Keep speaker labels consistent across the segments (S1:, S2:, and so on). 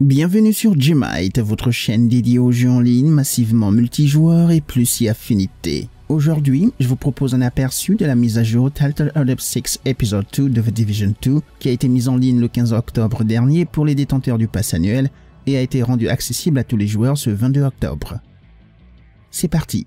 S1: Bienvenue sur Gmite, votre chaîne dédiée aux jeux en ligne massivement multijoueurs et plus y affinités. Aujourd'hui, je vous propose un aperçu de la mise à jour Title Up 6 Episode 2 de The Division 2 qui a été mise en ligne le 15 octobre dernier pour les détenteurs du pass annuel et a été rendue accessible à tous les joueurs ce 22 octobre. C'est parti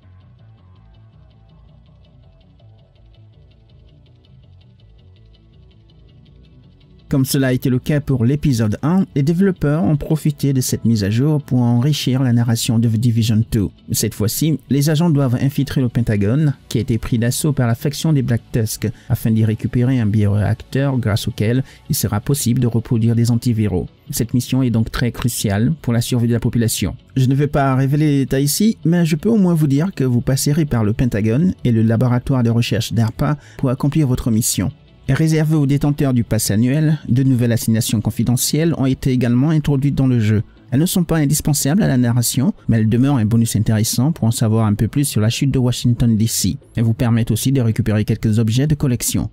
S1: Comme cela a été le cas pour l'épisode 1, les développeurs ont profité de cette mise à jour pour enrichir la narration de The Division 2. Cette fois-ci, les agents doivent infiltrer le Pentagone, qui a été pris d'assaut par la faction des Black Tusk, afin d'y récupérer un bioreacteur grâce auquel il sera possible de reproduire des antiviraux. Cette mission est donc très cruciale pour la survie de la population. Je ne vais pas révéler les détails ici, mais je peux au moins vous dire que vous passerez par le Pentagone et le laboratoire de recherche DARPA pour accomplir votre mission. Réservées aux détenteurs du pass annuel, de nouvelles assignations confidentielles ont été également introduites dans le jeu. Elles ne sont pas indispensables à la narration, mais elles demeurent un bonus intéressant pour en savoir un peu plus sur la chute de Washington DC, et vous permettent aussi de récupérer quelques objets de collection.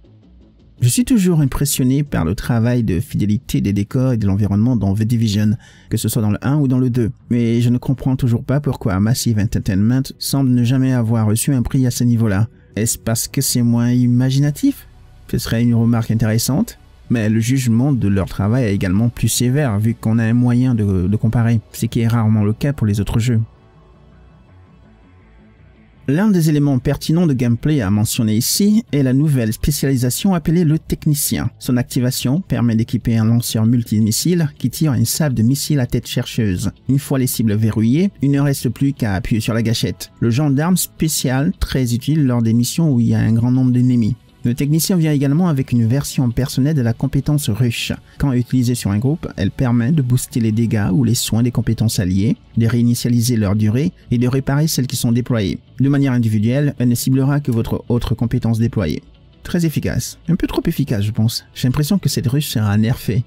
S1: Je suis toujours impressionné par le travail de fidélité des décors et de l'environnement dans The Division, que ce soit dans le 1 ou dans le 2, mais je ne comprends toujours pas pourquoi Massive Entertainment semble ne jamais avoir reçu un prix à ce niveau-là. Est-ce parce que c'est moins imaginatif ce serait une remarque intéressante. Mais le jugement de leur travail est également plus sévère vu qu'on a un moyen de, comparer, ce qui est rarement le cas pour les autres jeux. L'un des éléments pertinents de gameplay à mentionner ici est la nouvelle spécialisation appelée le technicien. Son activation permet d'équiper un lanceur multimissile qui tire une save de missiles à tête chercheuse. Une fois les cibles verrouillées, il ne reste plus qu'à appuyer sur la gâchette. Le gendarme spécial, très utile lors des missions où il y a un grand nombre d'ennemis. Le technicien vient également avec une version personnelle de la compétence rush. Quand utilisée sur un groupe, elle permet de booster les dégâts ou les soins des compétences alliées, de réinitialiser leur durée et de réparer celles qui sont déployées. De manière individuelle, elle ne ciblera que votre autre compétence déployée. Très efficace. Un peu trop efficace, je pense. J'ai l'impression que cette rush sera nerfée.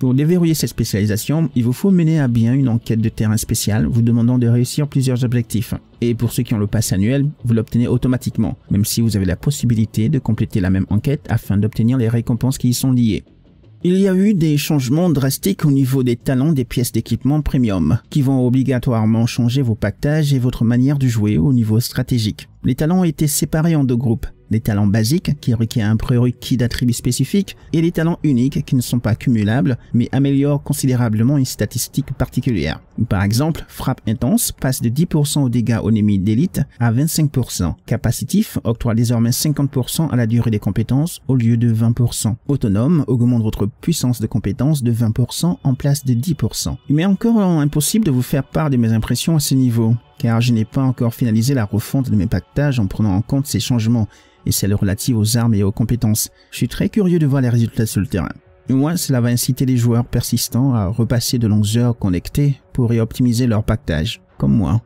S1: Pour déverrouiller cette spécialisation, il vous faut mener à bien une enquête de terrain spéciale vous demandant de réussir plusieurs objectifs. Et pour ceux qui ont le pass annuel, vous l'obtenez automatiquement, même si vous avez la possibilité de compléter la même enquête afin d'obtenir les récompenses qui y sont liées. Il y a eu des changements drastiques au niveau des talents des pièces d'équipement premium, qui vont obligatoirement changer vos pactages et votre manière de jouer au niveau stratégique. Les talents ont été séparés en deux groupes, les talents basiques qui requièrent un prérequis d'attributs spécifiques et les talents uniques qui ne sont pas cumulables mais améliorent considérablement une statistique particulière. Par exemple, frappe intense passe de 10% aux dégâts aux ennemis d'élite à 25%. Capacitif octroie désormais 50% à la durée des compétences au lieu de 20%. Autonome augmente votre puissance de compétence de 20% en place de 10%. Il m'est encore impossible de vous faire part de mes impressions à ce niveau car je n'ai pas encore finalisé la refonte de mes pactages en prenant en compte ces changements et celles relatives aux armes et aux compétences. Je suis très curieux de voir les résultats sur le terrain. Au moins, cela va inciter les joueurs persistants à repasser de longues heures connectés pour y optimiser leur pactage, comme moi.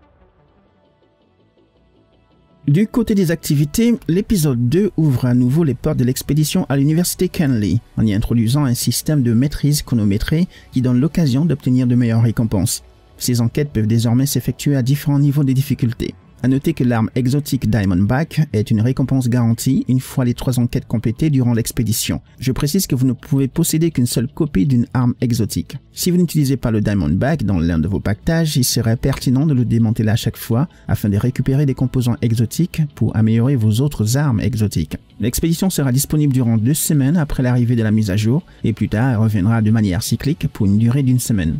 S1: Du côté des activités, l'épisode 2 ouvre à nouveau les portes de l'expédition à l'université Kenley, en y introduisant un système de maîtrise chronométrée qui donne l'occasion d'obtenir de meilleures récompenses. Ces enquêtes peuvent désormais s'effectuer à différents niveaux de difficulté. À noter que l'arme exotique Diamondback est une récompense garantie une fois les trois enquêtes complétées durant l'expédition. Je précise que vous ne pouvez posséder qu'une seule copie d'une arme exotique. Si vous n'utilisez pas le Diamondback dans l'un de vos pactages, il serait pertinent de le démanteler à chaque fois afin de récupérer des composants exotiques pour améliorer vos autres armes exotiques. L'expédition sera disponible durant deux semaines après l'arrivée de la mise à jour et plus tard elle reviendra de manière cyclique pour une durée d'une semaine.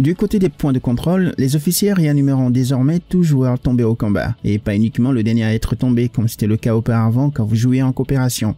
S1: Du côté des points de contrôle, les officiers réanumeront désormais tout joueurs tombés au combat, et pas uniquement le dernier à être tombé comme c'était le cas auparavant quand vous jouiez en coopération.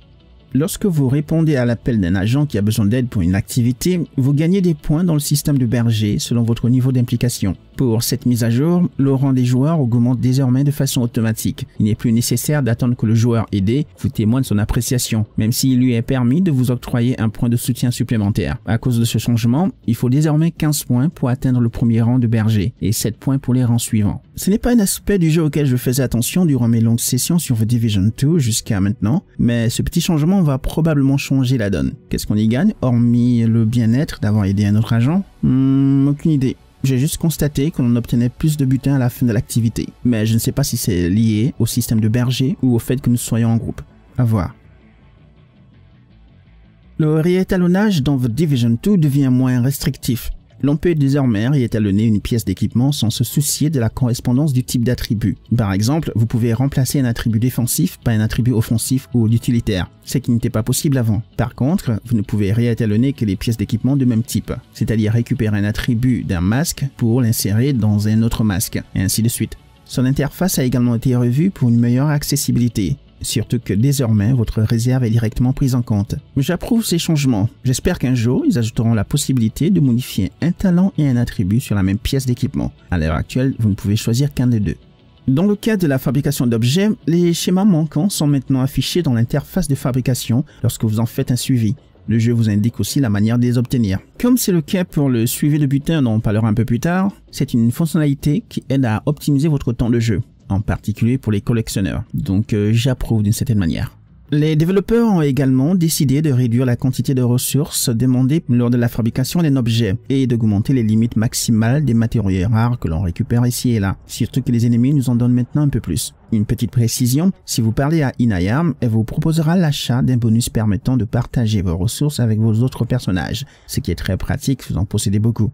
S1: Lorsque vous répondez à l'appel d'un agent qui a besoin d'aide pour une activité, vous gagnez des points dans le système de berger selon votre niveau d'implication. Pour cette mise à jour, le rang des joueurs augmente désormais de façon automatique. Il n'est plus nécessaire d'attendre que le joueur aidé vous témoigne son appréciation, même s'il lui est permis de vous octroyer un point de soutien supplémentaire. À cause de ce changement, il faut désormais 15 points pour atteindre le premier rang de berger et 7 points pour les rangs suivants. Ce n'est pas un aspect du jeu auquel je faisais attention durant mes longues sessions sur The Division 2 jusqu'à maintenant, mais ce petit changement va probablement changer la donne. Qu'est-ce qu'on y gagne, hormis le bien-être d'avoir aidé un autre agent hmm, Aucune idée. J'ai juste constaté que l'on obtenait plus de butins à la fin de l'activité, mais je ne sais pas si c'est lié au système de berger ou au fait que nous soyons en groupe. À voir. Le réétalonnage dans The Division 2 devient moins restrictif. L'on peut désormais y étalonner une pièce d'équipement sans se soucier de la correspondance du type d'attribut. Par exemple, vous pouvez remplacer un attribut défensif par un attribut offensif ou utilitaire, ce qui n'était pas possible avant. Par contre, vous ne pouvez réétalonner que les pièces d'équipement de même type, c'est-à-dire récupérer un attribut d'un masque pour l'insérer dans un autre masque, et ainsi de suite. Son interface a également été revue pour une meilleure accessibilité surtout que désormais votre réserve est directement prise en compte. J'approuve ces changements. J'espère qu'un jour, ils ajouteront la possibilité de modifier un talent et un attribut sur la même pièce d'équipement. À l'heure actuelle, vous ne pouvez choisir qu'un des deux. Dans le cas de la fabrication d'objets, les schémas manquants sont maintenant affichés dans l'interface de fabrication lorsque vous en faites un suivi. Le jeu vous indique aussi la manière de les obtenir. Comme c'est le cas pour le suivi de butin dont on parlera un peu plus tard, c'est une fonctionnalité qui aide à optimiser votre temps de jeu en particulier pour les collectionneurs, donc euh, j'approuve d'une certaine manière. Les développeurs ont également décidé de réduire la quantité de ressources demandées lors de la fabrication d'un objet et d'augmenter les limites maximales des matériaux rares que l'on récupère ici et là, surtout que les ennemis nous en donnent maintenant un peu plus. Une petite précision, si vous parlez à Inayam, elle vous proposera l'achat d'un bonus permettant de partager vos ressources avec vos autres personnages, ce qui est très pratique, si vous en possédez beaucoup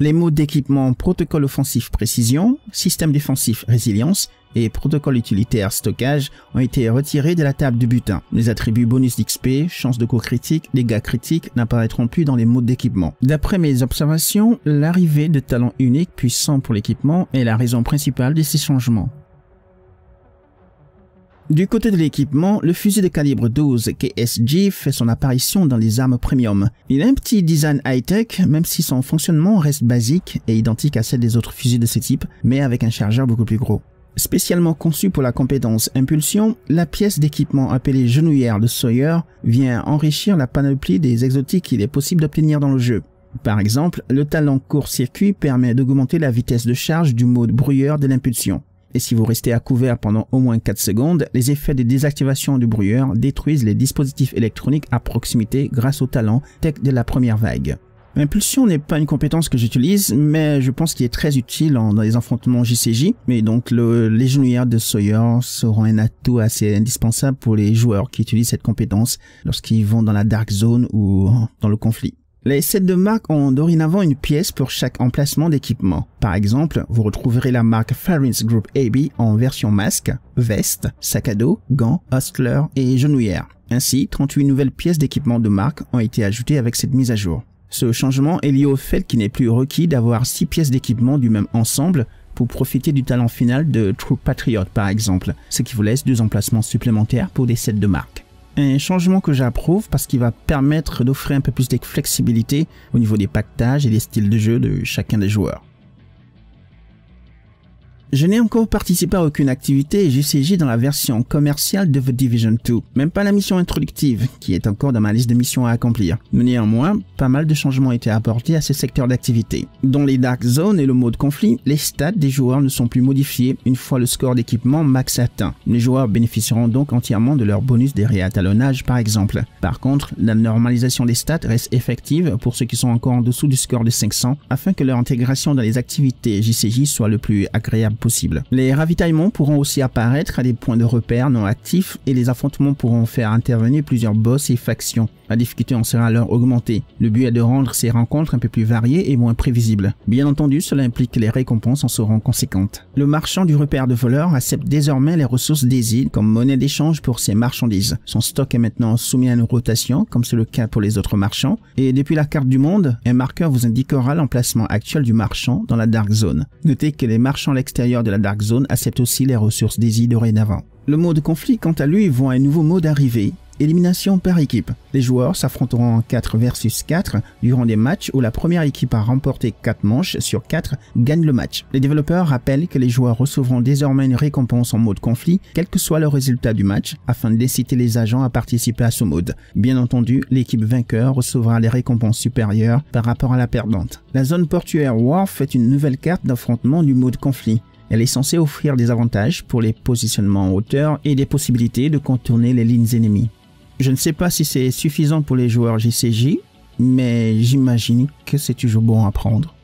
S1: les mots d'équipement protocole offensif précision, système défensif résilience et protocole utilitaire stockage ont été retirés de la table du butin. Les attributs bonus d'XP, chance de coup critique, dégâts critiques n'apparaîtront plus dans les modes d'équipement. D'après mes observations, l'arrivée de talents uniques puissants pour l'équipement est la raison principale de ces changements. Du côté de l'équipement, le fusil de calibre 12 KSG fait son apparition dans les armes premium. Il a un petit design high-tech, même si son fonctionnement reste basique et identique à celle des autres fusils de ce type, mais avec un chargeur beaucoup plus gros. Spécialement conçu pour la compétence impulsion, la pièce d'équipement appelée genouillère de Sawyer vient enrichir la panoplie des exotiques qu'il est possible d'obtenir dans le jeu. Par exemple, le talent court-circuit permet d'augmenter la vitesse de charge du mode brouilleur de l'impulsion et si vous restez à couvert pendant au moins 4 secondes, les effets de désactivation du brouilleur détruisent les dispositifs électroniques à proximité grâce au talent tech de la première vague. L'impulsion n'est pas une compétence que j'utilise, mais je pense qu'il est très utile dans les affrontements JCJ, mais donc le, les genouillères de Sawyer seront un atout assez indispensable pour les joueurs qui utilisent cette compétence lorsqu'ils vont dans la Dark Zone ou dans le conflit. Les sets de marque ont dorénavant une pièce pour chaque emplacement d'équipement. Par exemple, vous retrouverez la marque Farin's Group AB en version masque, veste, sac à dos, gants, hostler et genouillère. Ainsi, 38 nouvelles pièces d'équipement de marque ont été ajoutées avec cette mise à jour. Ce changement est lié au fait qu'il n'est plus requis d'avoir 6 pièces d'équipement du même ensemble pour profiter du talent final de True Patriot par exemple, ce qui vous laisse deux emplacements supplémentaires pour des sets de marque un changement que j'approuve parce qu'il va permettre d'offrir un peu plus de flexibilité au niveau des pactages et des styles de jeu de chacun des joueurs. Je n'ai encore participé à aucune activité JCJ dans la version commerciale de The Division 2, même pas la mission introductive, qui est encore dans ma liste de missions à accomplir. Néanmoins, pas mal de changements ont été apportés à ces secteurs d'activité. Dans les Dark Zones et le mode conflit, les stats des joueurs ne sont plus modifiés une fois le score d'équipement max atteint. Les joueurs bénéficieront donc entièrement de leur bonus des réatalonnages par exemple. Par contre, la normalisation des stats reste effective pour ceux qui sont encore en dessous du score de 500 afin que leur intégration dans les activités JCJ soit le plus agréable possible. Les ravitaillements pourront aussi apparaître à des points de repère non actifs et les affrontements pourront faire intervenir plusieurs boss et factions. La difficulté en sera alors augmentée. Le but est de rendre ces rencontres un peu plus variées et moins prévisibles. Bien entendu, cela implique que les récompenses en seront conséquentes. Le marchand du repère de voleurs accepte désormais les ressources des îles comme monnaie d'échange pour ses marchandises. Son stock est maintenant soumis à une rotation, comme c'est le cas pour les autres marchands, et depuis la carte du monde, un marqueur vous indiquera l'emplacement actuel du marchand dans la Dark Zone. Notez que les marchands à l'extérieur de la Dark Zone accepte aussi les ressources désirées dorénavant. Le mode conflit, quant à lui, voit un nouveau mode arriver, élimination par équipe. Les joueurs s'affronteront en 4 versus 4 durant des matchs où la première équipe à remporter 4 manches sur 4 gagne le match. Les développeurs rappellent que les joueurs recevront désormais une récompense en mode conflit, quel que soit le résultat du match, afin d'inciter les agents à participer à ce mode. Bien entendu, l'équipe vainqueur recevra des récompenses supérieures par rapport à la perdante. La zone portuaire Wharf est une nouvelle carte d'affrontement du mode conflit. Elle est censée offrir des avantages pour les positionnements en hauteur et des possibilités de contourner les lignes ennemies. Je ne sais pas si c'est suffisant pour les joueurs JCJ, mais j'imagine que c'est toujours bon à prendre.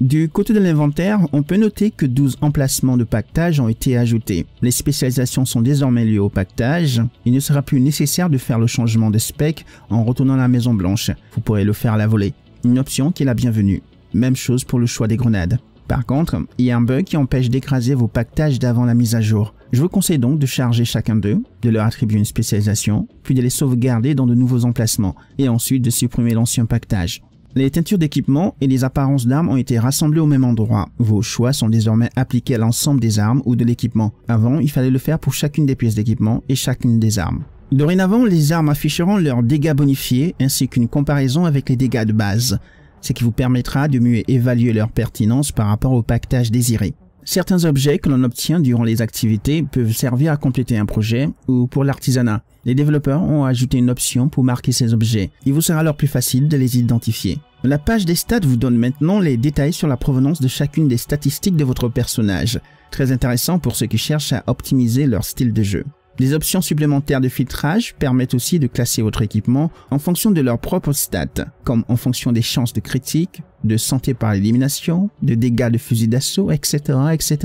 S1: Du côté de l'inventaire, on peut noter que 12 emplacements de pactage ont été ajoutés. Les spécialisations sont désormais liées au pactage. Il ne sera plus nécessaire de faire le changement de spec en retournant à la Maison Blanche. Vous pourrez le faire à la volée. Une option qui est la bienvenue. Même chose pour le choix des grenades. Par contre, il y a un bug qui empêche d'écraser vos pactages d'avant la mise à jour. Je vous conseille donc de charger chacun d'eux, de leur attribuer une spécialisation, puis de les sauvegarder dans de nouveaux emplacements, et ensuite de supprimer l'ancien pactage. Les teintures d'équipement et les apparences d'armes ont été rassemblées au même endroit. Vos choix sont désormais appliqués à l'ensemble des armes ou de l'équipement. Avant, il fallait le faire pour chacune des pièces d'équipement et chacune des armes. Dorénavant, les armes afficheront leurs dégâts bonifiés ainsi qu'une comparaison avec les dégâts de base ce qui vous permettra de mieux évaluer leur pertinence par rapport au pactage désiré. Certains objets que l'on obtient durant les activités peuvent servir à compléter un projet ou pour l'artisanat. Les développeurs ont ajouté une option pour marquer ces objets. Il vous sera alors plus facile de les identifier. La page des stats vous donne maintenant les détails sur la provenance de chacune des statistiques de votre personnage. Très intéressant pour ceux qui cherchent à optimiser leur style de jeu. Des options supplémentaires de filtrage permettent aussi de classer votre équipement en fonction de leurs propres stats, comme en fonction des chances de critique, de santé par élimination, de dégâts de fusil d'assaut, etc., etc.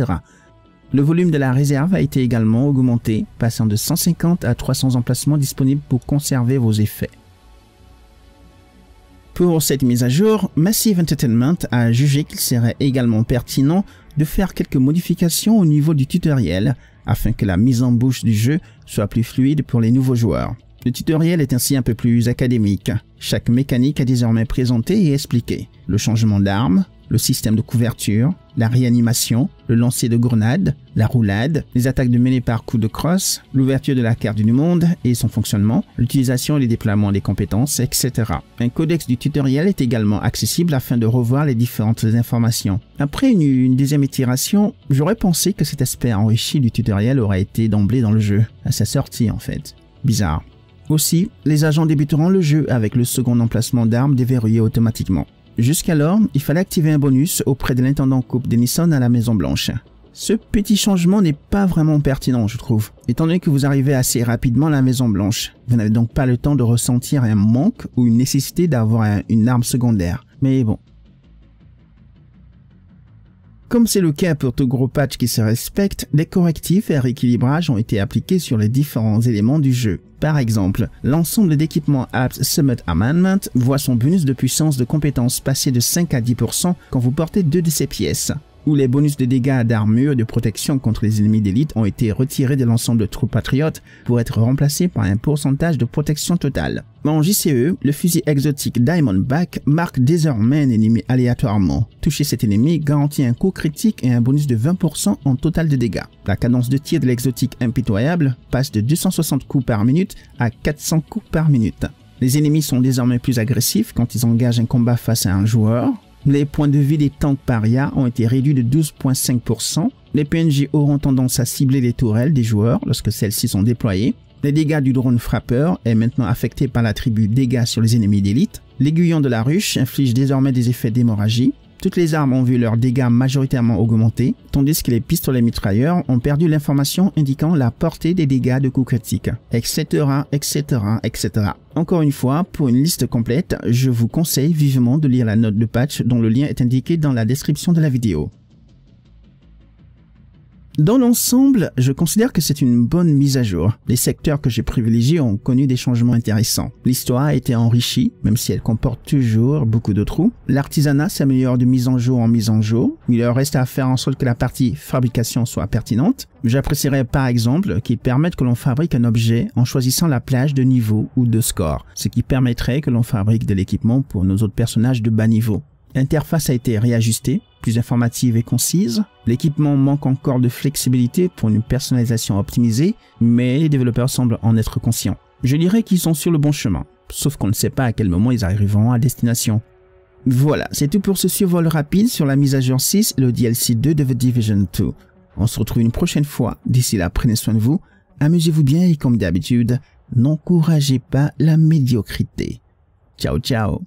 S1: Le volume de la réserve a été également augmenté, passant de 150 à 300 emplacements disponibles pour conserver vos effets. Pour cette mise à jour, Massive Entertainment a jugé qu'il serait également pertinent de faire quelques modifications au niveau du tutoriel afin que la mise en bouche du jeu soit plus fluide pour les nouveaux joueurs. Le tutoriel est ainsi un peu plus académique. Chaque mécanique est désormais présentée et expliquée. Le changement d'arme, le système de couverture, la réanimation, le lancer de grenades, la roulade, les attaques de mêlée par coup de crosse, l'ouverture de la carte du monde et son fonctionnement, l'utilisation et les déploiements des compétences, etc. Un codex du tutoriel est également accessible afin de revoir les différentes informations. Après une, deuxième itération, j'aurais pensé que cet aspect enrichi du tutoriel aurait été d'emblée dans le jeu, à sa sortie en fait. Bizarre. Aussi, les agents débuteront le jeu avec le second emplacement d'armes déverrouillé automatiquement. Jusqu'alors, il fallait activer un bonus auprès de l'intendant Coupe Denison à la Maison Blanche. Ce petit changement n'est pas vraiment pertinent, je trouve, étant donné que vous arrivez assez rapidement à la Maison Blanche. Vous n'avez donc pas le temps de ressentir un manque ou une nécessité d'avoir une arme secondaire. Mais bon, comme c'est le cas pour tout gros patch qui se respecte, des correctifs et rééquilibrages ont été appliqués sur les différents éléments du jeu. Par exemple, l'ensemble d'équipements Apps Summit Amendment voit son bonus de puissance de compétence passer de 5 à 10% quand vous portez deux de ces pièces où les bonus de dégâts d'armure de protection contre les ennemis d'élite ont été retirés de l'ensemble de troupes patriotes pour être remplacés par un pourcentage de protection totale. En JCE, le fusil exotique Diamondback marque désormais un ennemi aléatoirement. Toucher cet ennemi garantit un coup critique et un bonus de 20% en total de dégâts. La cadence de tir de l'exotique impitoyable passe de 260 coups par minute à 400 coups par minute. Les ennemis sont désormais plus agressifs quand ils engagent un combat face à un joueur. Les points de vie des tanks paria ont été réduits de 12,5%. Les PNJ auront tendance à cibler les tourelles des joueurs lorsque celles-ci sont déployées. Les dégâts du drone frappeur est maintenant affecté par l'attribut dégâts sur les ennemis d'élite. L'aiguillon de la ruche inflige désormais des effets d'hémorragie. Toutes les armes ont vu leurs dégâts majoritairement augmenter, tandis que les pistolets mitrailleurs ont perdu l'information indiquant la portée des dégâts de coups critiques, etc., etc., etc. Encore une fois, pour une liste complète, je vous conseille vivement de lire la note de patch dont le lien est indiqué dans la description de la vidéo. Dans l'ensemble, je considère que c'est une bonne mise à jour. Les secteurs que j'ai privilégiés ont connu des changements intéressants. L'histoire a été enrichie, même si elle comporte toujours beaucoup de trous. L'artisanat s'améliore de mise en jour en mise en jour. Il leur reste à faire en sorte que la partie fabrication soit pertinente. J'apprécierais par exemple qu'ils permettent que l'on fabrique un objet en choisissant la plage de niveau ou de score, ce qui permettrait que l'on fabrique de l'équipement pour nos autres personnages de bas niveau. L'interface a été réajustée, plus informative et concise. L'équipement manque encore de flexibilité pour une personnalisation optimisée, mais les développeurs semblent en être conscients. Je dirais qu'ils sont sur le bon chemin, sauf qu'on ne sait pas à quel moment ils arriveront à destination. Voilà, c'est tout pour ce survol rapide sur la mise à jour 6 le DLC 2 de The Division 2. On se retrouve une prochaine fois. D'ici là, prenez soin de vous, amusez-vous bien et comme d'habitude, n'encouragez pas la médiocrité. Ciao ciao